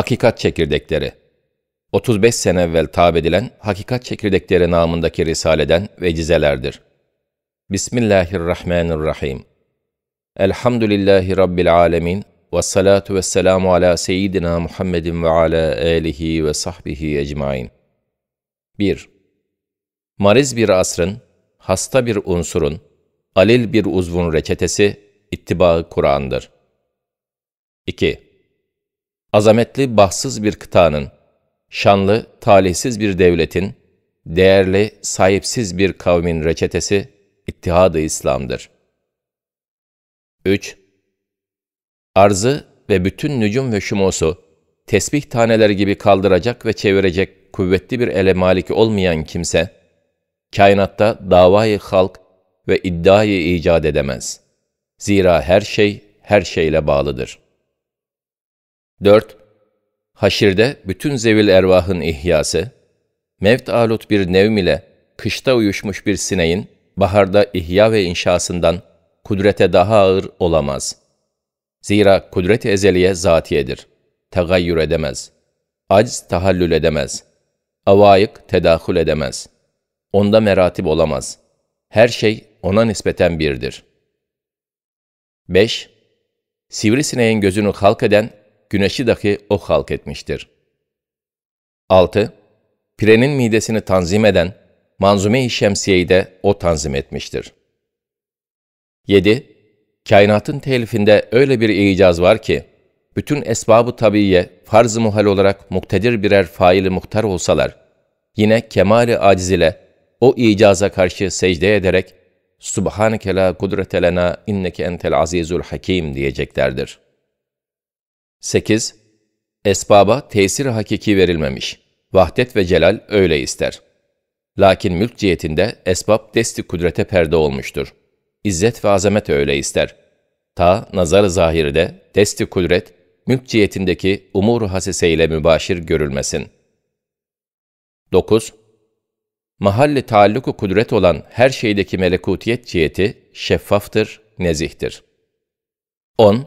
Hakikat Çekirdekleri 35 sene evvel tab edilen Hakikat Çekirdekleri namındaki risaleden vecizelerdir. Bismillahirrahmanirrahim. Elhamdülillahi Rabbil alemin. Ve salatu ve selamu ala seyyidina Muhammedin ve ala alihi ve sahbihi ecmain. 1. Mariz bir asrın, hasta bir unsurun, alil bir uzvun reçetesi, ittibaı Kur'an'dır. 2 azametli bahtsız bir kıtanın, şanlı talihsiz bir devletin, değerli sahipsiz bir kavmin reçetesi ittihadı İslam'dır. 3. Arzı ve bütün nücum ve şumosu, tesbih taneler gibi kaldıracak ve çevirecek kuvvetli bir ele malik olmayan kimse, kainatta davayı halk ve iddiayı icat edemez. Zira her şey her şeyle bağlıdır.'' 4. Haşirde bütün zevil ervahın ihyası, mevt alut bir nevm ile kışta uyuşmuş bir sineğin, baharda ihya ve inşasından kudrete daha ağır olamaz. Zira kudret ezeliye zatiyedir. Tagayyür edemez. Acz tahallül edemez. Avayık tedahül edemez. Onda meratip olamaz. Her şey ona nispeten birdir. 5. Sivrisineğin gözünü halk eden güneşi dahi o halk etmiştir. 6. Pirenin midesini tanzim eden Manzume-i Şemsiye'yi de o tanzim etmiştir. 7. Kainatın telifinde öyle bir icaz var ki, bütün esbabı tabiye, farz muhal olarak muktedir birer faili muhtar olsalar, yine kemali aciz ile o icaza karşı secde ederek Subhaneke la kudrete inneke entel azizul hakim diyeceklerdir.'' 8. Esbaba tesir hakiki verilmemiş. Vahdet ve celal öyle ister. Lakin mülk cihetinde esbab desti kudrete perde olmuştur. İzzet ve azamet öyle ister. Ta nazar-ı zahirde desti kudret, mülk cihetindeki umur hasese ile mübaşir görülmesin. 9. Mahalli taalluku kudret olan her şeydeki melekutiyet ciheti şeffaftır, nezihtir. 10.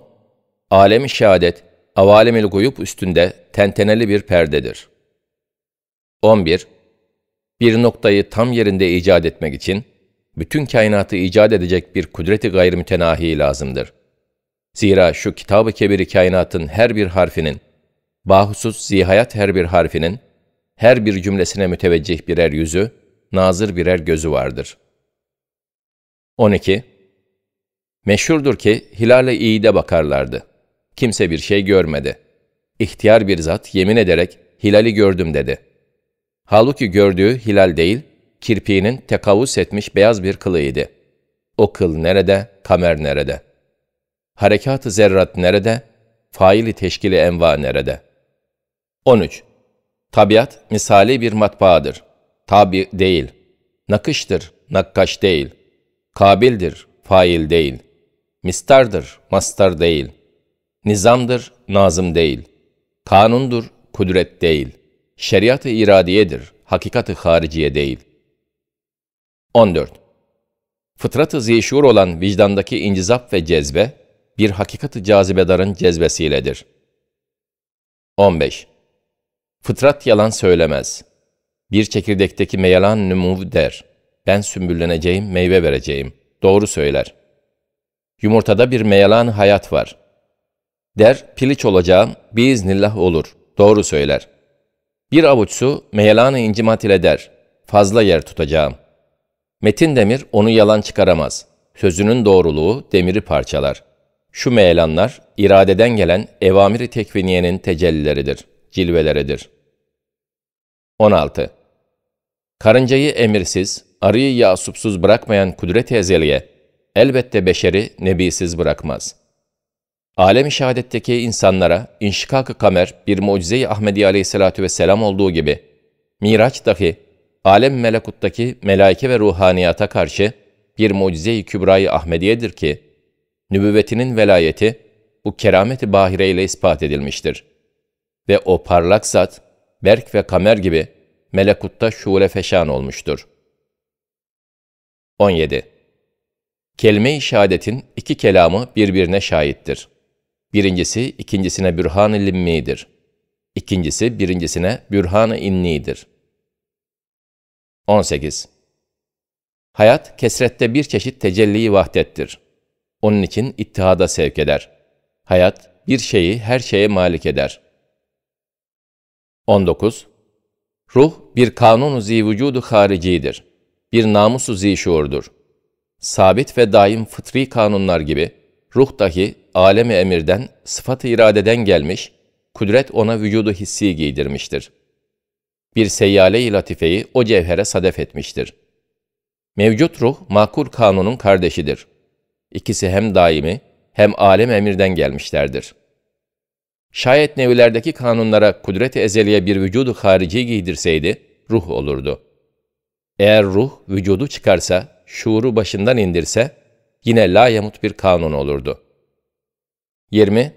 Alemi şehadet, avalimil guyup üstünde tenteneli bir perdedir. 11. Bir noktayı tam yerinde icat etmek için, bütün kainatı icat edecek bir kudreti gayrimütenahi lazımdır. Zira şu kitab-ı kebiri kainatın her bir harfinin, bahusuz zihayat her bir harfinin, her bir cümlesine müteveccih birer yüzü, nazır birer gözü vardır. 12. Meşhurdur ki hilale iyi de bakarlardı. Kimse bir şey görmedi. İhtiyar bir zat yemin ederek hilali gördüm dedi. Halbuki gördüğü hilal değil, kirpiğinin tekavus etmiş beyaz bir kılıydı. O kıl nerede, kamer nerede? Harekat-ı zerrat nerede? Faili teşkili enva nerede? 13. Tabiat misali bir matbaadır. Tabi değil. Nakıştır, nakkaş değil. Kabildir, fail değil. Mistardır, mastar değil.'' Nizamdır, nazım değil. Kanundur, kudret değil. Şeriat-ı iradiyedir, hakikat-ı hariciye değil. 14. Fıtrat-ı zişur olan vicdandaki incizap ve cezbe, bir hakikat-ı cazibedarın cezbesiyledir. 15. Fıtrat yalan söylemez. Bir çekirdekteki meyalan nümuv der. Ben sümbülleneceğim, meyve vereceğim. Doğru söyler. Yumurtada bir meyalan hayat var. Der, piliç olacağım, biiznillah olur. Doğru söyler. Bir avuç su, meyelan incimat ile der. Fazla yer tutacağım. Metin Demir onu yalan çıkaramaz. Sözünün doğruluğu demiri parçalar. Şu meyelanlar, iradeden gelen evamiri tekviniyenin tecellileridir, cilveleridir. 16. Karıncayı emirsiz, arıyı yasupsuz bırakmayan kudret-i ezeliye, elbette beşeri nebisiz bırakmaz.'' Alem-i şehadetteki insanlara inşikak-ı kamer bir mucize-i Ahmedi aleyhissalatü vesselam olduğu gibi, Miraç dahi alem melekuttaki melaike ve ruhaniyata karşı bir mucize-i kübrayı Ahmediyedir ki, nübüvvetinin velayeti bu kerameti bahire ile ispat edilmiştir. Ve o parlak zat, Berk ve Kamer gibi melekutta şule feşan olmuştur. 17. Kelime-i şehadetin iki kelamı birbirine şahittir. Birincisi ikincisine bürhan-ı limmidir. İkincisi birincisine bürhan-ı innidir. 18. Hayat kesrette bir çeşit tecelli vahdettir. Onun için ittihada sevk eder. Hayat bir şeyi her şeye malik eder. 19. Ruh bir kanunu zi vücudu haricidir. Bir namusu zi şuurdur. Sabit ve daim fıtri kanunlar gibi Ruh dahi alemi emirden, sıfatı ı iradeden gelmiş, kudret ona vücudu hissi giydirmiştir. Bir seyyale-i latifeyi o cevhere sadef etmiştir. Mevcut ruh makul kanunun kardeşidir. İkisi hem daimi hem alem emirden gelmişlerdir. Şayet nevilerdeki kanunlara kudret-i ezeliye bir vücudu harici giydirseydi, ruh olurdu. Eğer ruh vücudu çıkarsa, şuuru başından indirse, yine la yamut bir kanun olurdu. 20.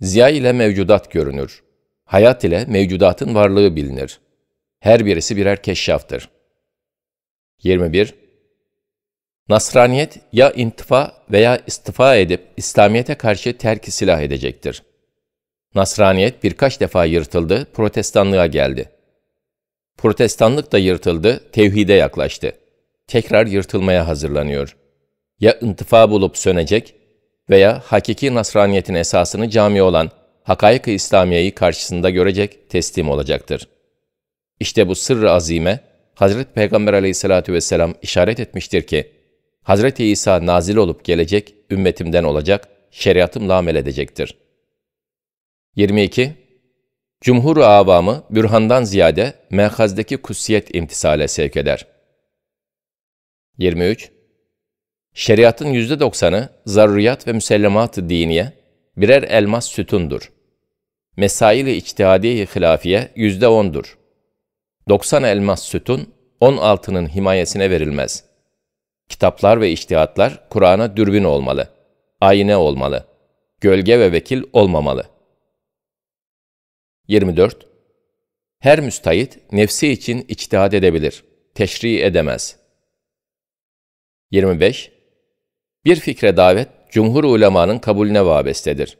Ziya ile mevcudat görünür. Hayat ile mevcudatın varlığı bilinir. Her birisi birer keşşaftır. 21. Nasraniyet ya intifa veya istifa edip İslamiyet'e karşı terki silah edecektir. Nasraniyet birkaç defa yırtıldı, protestanlığa geldi. Protestanlık da yırtıldı, tevhide yaklaştı. Tekrar yırtılmaya hazırlanıyor.'' ya intifa bulup sönecek veya hakiki nasraniyetin esasını cami olan hakayık-ı İslamiye'yi karşısında görecek, teslim olacaktır. İşte bu sırrı azime, Hazreti Peygamber aleyhissalatü vesselam işaret etmiştir ki, Hazreti İsa nazil olup gelecek, ümmetimden olacak, şeriatımla amel edecektir. 22. Cumhur-u avamı bürhandan ziyade mehazdeki kutsiyet imtisale sevk eder. 23. Şeriatın yüzde doksanı zaruriyat ve müsellemat-ı diniye birer elmas sütundur. Mesail-i içtihadiye-i hilafiye yüzde ondur. Doksan elmas sütun, on altının himayesine verilmez. Kitaplar ve içtihatlar Kur'an'a dürbün olmalı, ayine olmalı, gölge ve vekil olmamalı. 24. Her müstahit nefsi için içtihad edebilir, teşri edemez. 25. Bir fikre davet, cumhur ulemanın kabulüne vabestedir.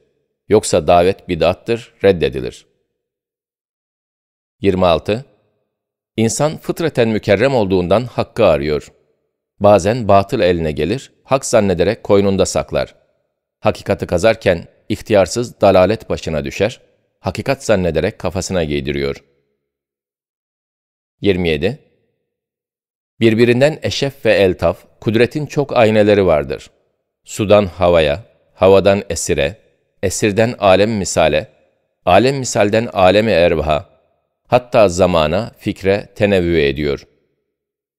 Yoksa davet bidattır, reddedilir. 26. İnsan fıtraten mükerrem olduğundan hakkı arıyor. Bazen batıl eline gelir, hak zannederek koynunda saklar. Hakikati kazarken ihtiyarsız dalalet başına düşer, hakikat zannederek kafasına giydiriyor. 27. Birbirinden eşef ve eltaf, kudretin çok ayneleri vardır sudan havaya, havadan esire, esirden alem misale, alem misalden aleme ervaha, hatta zamana, fikre tenevvü ediyor.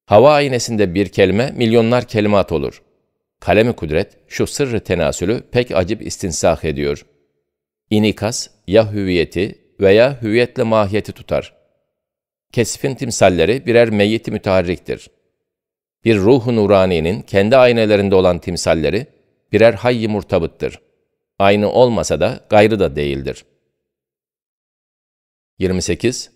Hava aynesinde bir kelime, milyonlar kelimat olur. Kalemi kudret, şu sırrı tenasülü pek acip istinsah ediyor. İnikas, ya hüviyeti veya hüviyetle mahiyeti tutar. Kesifin timsalleri birer meyyit müteharriktir. Bir ruh-u nuraninin kendi aynelerinde olan timsalleri, birer hayy murtabıttır. Aynı olmasa da gayrı da değildir. 28.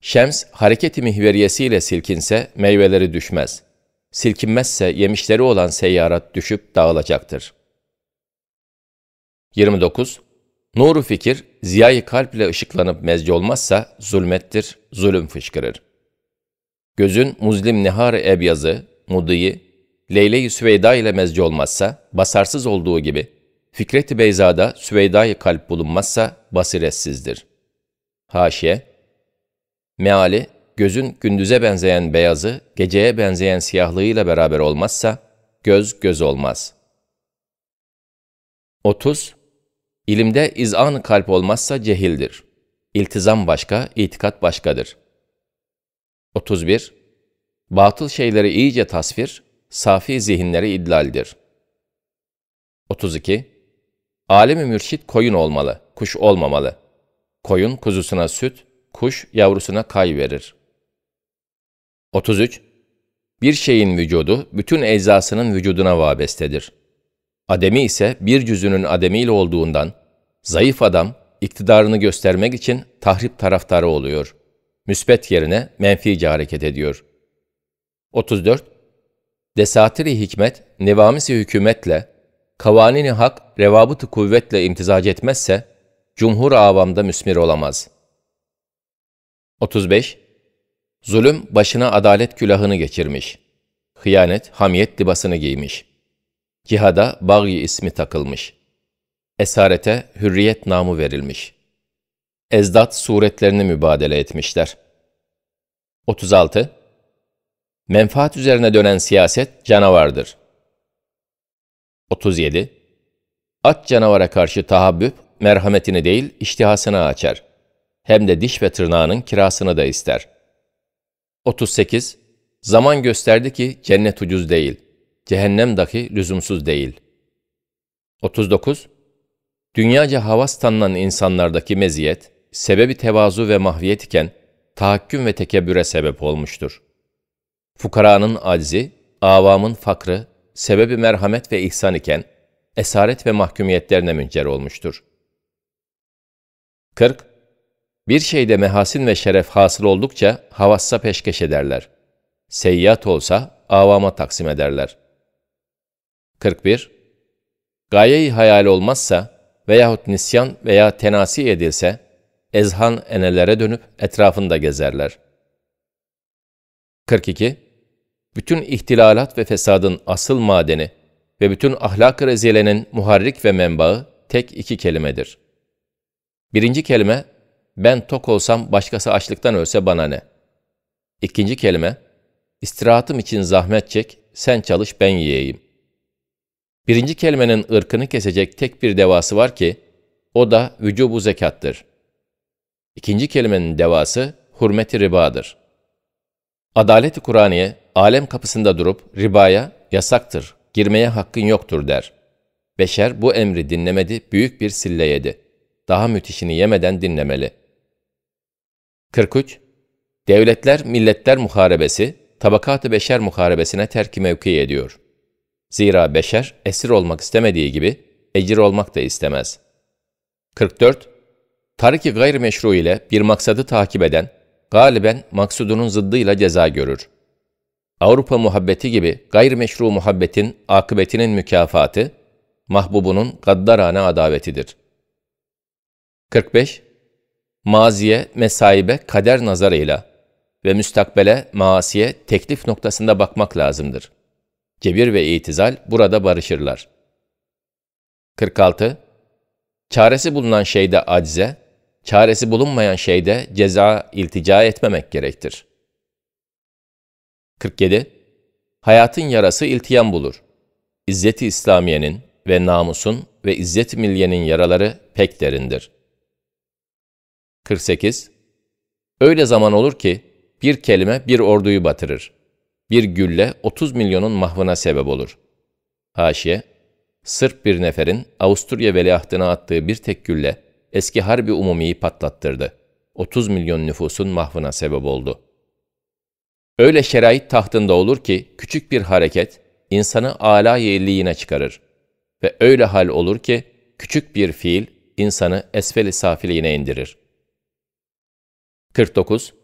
Şems hareketi mihveriyesiyle silkinse meyveleri düşmez. Silkinmezse yemişleri olan seyyarat düşüp dağılacaktır. 29. Nuru fikir, ziyayı kalple ışıklanıp mezci olmazsa zulmettir, zulüm fışkırır. Gözün muzlim nehar ebyazı, mudiyi, Leyle-i Süveyda ile mezci olmazsa, basarsız olduğu gibi, Fikret-i Beyza'da Süveyda-i kalp bulunmazsa, basiretsizdir. Haşiye Meali, gözün gündüze benzeyen beyazı, geceye benzeyen siyahlığıyla beraber olmazsa, göz göz olmaz. 30. İlimde izan kalp olmazsa cehildir. İltizam başka, itikat başkadır. 31. Batıl şeyleri iyice tasvir, safi zihinlere idlaldir. 32. Alemi mürşit koyun olmalı, kuş olmamalı. Koyun kuzusuna süt, kuş yavrusuna kay verir. 33. Bir şeyin vücudu bütün eczasının vücuduna vabestedir. Ademi ise bir cüzünün ademiyle olduğundan, zayıf adam iktidarını göstermek için tahrip taraftarı oluyor. müspet yerine menfice hareket ediyor. 34. Desatiri hikmet, nevamisi hükümetle, kavanini hak, revabıtı kuvvetle imtizac etmezse, cumhur avamda müsmir olamaz. 35. Zulüm başına adalet külahını geçirmiş. Hıyanet, hamiyet libasını giymiş. Cihada Bagyi ismi takılmış. Esarete hürriyet namı verilmiş. Ezdat suretlerini mübadele etmişler. 36. Menfaat üzerine dönen siyaset canavardır. 37. At canavara karşı tahabbüp, merhametini değil, iştihasını açar. Hem de diş ve tırnağının kirasını da ister. 38. Zaman gösterdi ki cennet ucuz değil, cehennem dahi lüzumsuz değil. 39. Dünyaca havas tanınan insanlardaki meziyet, sebebi tevazu ve mahviyet iken, tahakküm ve tekebbüre sebep olmuştur. Fukaranın aczi, avamın fakrı, sebebi merhamet ve ihsan iken, esaret ve mahkumiyetlerine müncer olmuştur. 40. Bir şeyde mehasin ve şeref hasıl oldukça havassa peşkeş ederler. Seyyat olsa avama taksim ederler. 41. Gaye-i hayal olmazsa veyahut nisyan veya tenasi edilse, ezhan enelere dönüp etrafında gezerler. 42 bütün ihtilalat ve fesadın asıl madeni ve bütün ahlak-ı rezilenin muharrik ve menbaı tek iki kelimedir. Birinci kelime, ben tok olsam başkası açlıktan ölse bana ne? İkinci kelime, istirahatım için zahmet çek, sen çalış ben yiyeyim. Birinci kelimenin ırkını kesecek tek bir devası var ki, o da vücubu zekattır. İkinci kelimenin devası hürmeti ribadır.'' Adalet-i Kur'aniye, alem kapısında durup ribaya yasaktır, girmeye hakkın yoktur der. Beşer bu emri dinlemedi, büyük bir sille yedi. Daha müthişini yemeden dinlemeli. 43. Devletler, milletler muharebesi, tabakat-ı beşer muharebesine terki mevki ediyor. Zira beşer, esir olmak istemediği gibi, ecir olmak da istemez. 44. Tariki gayrimeşru ile bir maksadı takip eden, galiben maksudunun zıddıyla ceza görür. Avrupa muhabbeti gibi gayrimeşru muhabbetin akıbetinin mükafatı, mahbubunun gaddarane adavetidir. 45. Maziye, mesaibe, kader nazarıyla ve müstakbele, maasiye, teklif noktasında bakmak lazımdır. Cebir ve itizal burada barışırlar. 46. Çaresi bulunan şeyde acze, çaresi bulunmayan şeyde ceza iltica etmemek gerektir. 47. Hayatın yarası iltiyan bulur. İzzeti İslamiye'nin ve namusun ve izzet milyenin yaraları pek derindir. 48. Öyle zaman olur ki bir kelime bir orduyu batırır. Bir gülle 30 milyonun mahvına sebep olur. Haşiye, Sırp bir neferin Avusturya veliahtına attığı bir tek gülle eski Harbi Umumi'yi patlattırdı. 30 milyon nüfusun mahvına sebep oldu. Öyle şerait tahtında olur ki küçük bir hareket insanı âlâ yerliğine çıkarır. Ve öyle hal olur ki küçük bir fiil insanı esfel-i safiliğine indirir. 49.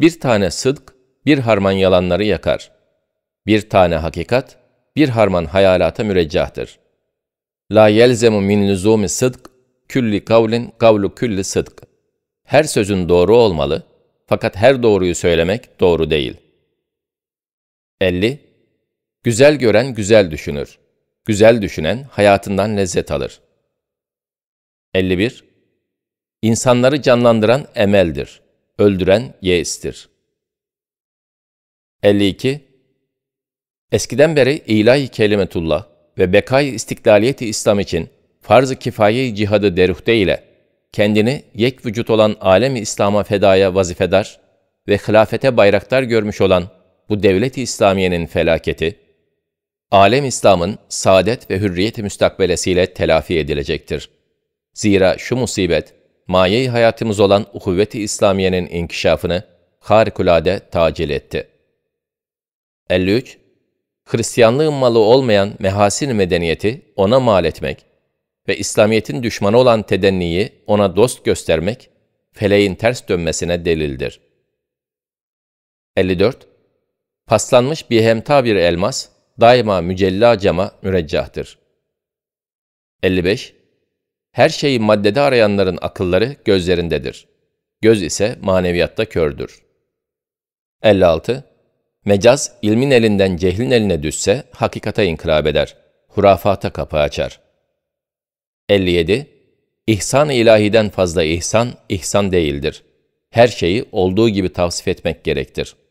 Bir tane sıdk, bir harman yalanları yakar. Bir tane hakikat, bir harman hayalata müreccahtır. La yelzemu min lüzumi sıdk Külli kavlin kavlu külli sıdk. Her sözün doğru olmalı fakat her doğruyu söylemek doğru değil. 50. Güzel gören güzel düşünür. Güzel düşünen hayatından lezzet alır. 51. İnsanları canlandıran emeldir. Öldüren yeistir. 52. Eskiden beri ilahi kelimetullah ve bekay istiklaliyeti İslam için farz-ı kifaye cihadı deruhte ile kendini yek vücut olan alemi İslam'a fedaya vazifedar ve hilafete bayraktar görmüş olan bu devlet-i İslamiye'nin felaketi, alem İslam'ın saadet ve hürriyeti müstakbelesiyle telafi edilecektir. Zira şu musibet, maye hayatımız olan uhuvveti İslamiye'nin inkişafını harikulade tacil etti. 53. Hristiyanlığın malı olmayan mehasin medeniyeti ona mal etmek, ve İslamiyet'in düşmanı olan tedenniyi ona dost göstermek, feleğin ters dönmesine delildir. 54. Paslanmış bir hemta bir elmas, daima mücella cama müreccahtır. 55. Her şeyi maddede arayanların akılları gözlerindedir. Göz ise maneviyatta kördür. 56. Mecaz, ilmin elinden cehlin eline düşse hakikata inkılap eder, hurafata kapı açar. 57. İhsan ilahiden fazla ihsan, ihsan değildir. Her şeyi olduğu gibi tavsif etmek gerektir.